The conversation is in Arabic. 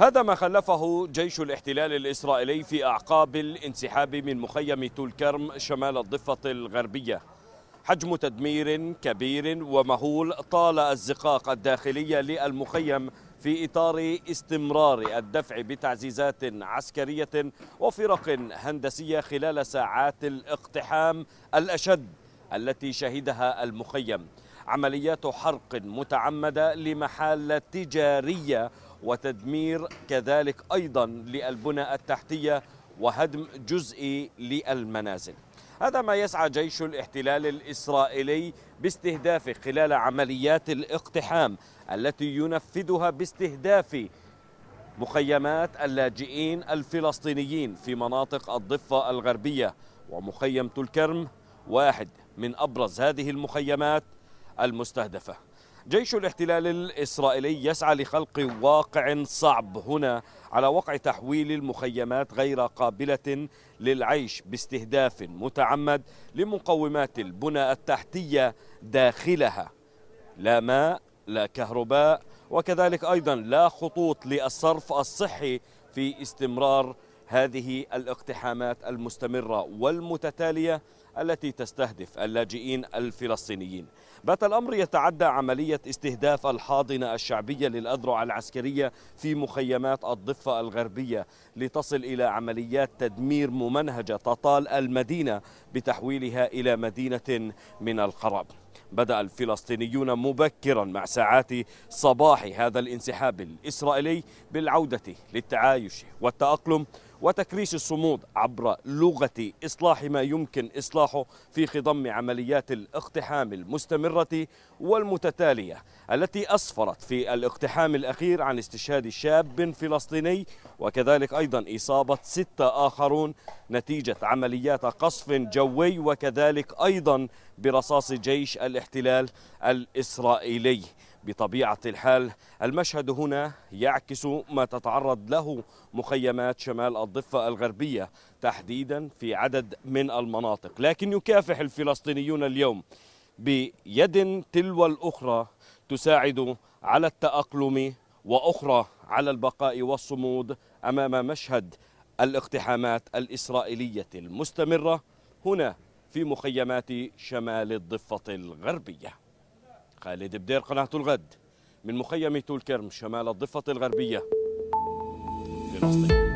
هذا ما خلفه جيش الاحتلال الإسرائيلي في أعقاب الانسحاب من مخيم تول كرم شمال الضفة الغربية حجم تدمير كبير ومهول طال الزقاق الداخلي للمخيم في إطار استمرار الدفع بتعزيزات عسكرية وفرق هندسية خلال ساعات الاقتحام الأشد التي شهدها المخيم عمليات حرق متعمدة لمحال تجارية وتدمير كذلك أيضا للبنى التحتية وهدم جزئي للمنازل هذا ما يسعى جيش الاحتلال الإسرائيلي باستهدافه خلال عمليات الاقتحام التي ينفذها باستهداف مخيمات اللاجئين الفلسطينيين في مناطق الضفة الغربية ومخيم تل كرم واحد من أبرز هذه المخيمات المستهدفة جيش الاحتلال الإسرائيلي يسعى لخلق واقع صعب هنا على وقع تحويل المخيمات غير قابلة للعيش باستهداف متعمد لمقومات البنى التحتية داخلها لا ماء لا كهرباء وكذلك أيضا لا خطوط للصرف الصحي في استمرار هذه الاقتحامات المستمرة والمتتالية التي تستهدف اللاجئين الفلسطينيين بات الأمر يتعدى عملية استهداف الحاضنة الشعبية للأذرع العسكرية في مخيمات الضفة الغربية لتصل إلى عمليات تدمير ممنهجة تطال المدينة بتحويلها إلى مدينة من الخراب بدأ الفلسطينيون مبكرا مع ساعات صباح هذا الانسحاب الإسرائيلي بالعودة للتعايش والتأقلم وتكريس الصمود عبر لغة إصلاح ما يمكن إصلاحه في خضم عمليات الاقتحام المستمرة والمتتالية التي أسفرت في الاقتحام الأخير عن استشهاد شاب فلسطيني وكذلك أيضا إصابة ستة آخرون نتيجة عمليات قصف جوي وكذلك أيضا برصاص جيش الاحتلال الإسرائيلي بطبيعة الحال المشهد هنا يعكس ما تتعرض له مخيمات شمال الضفة الغربية تحديدا في عدد من المناطق لكن يكافح الفلسطينيون اليوم بيد تلو الأخرى تساعد على التأقلم وأخرى على البقاء والصمود أمام مشهد الاقتحامات الإسرائيلية المستمرة هنا في مخيمات شمال الضفة الغربية خالد بدير قناة الغد من مخيم تولكرم شمال الضفة الغربية فلسطين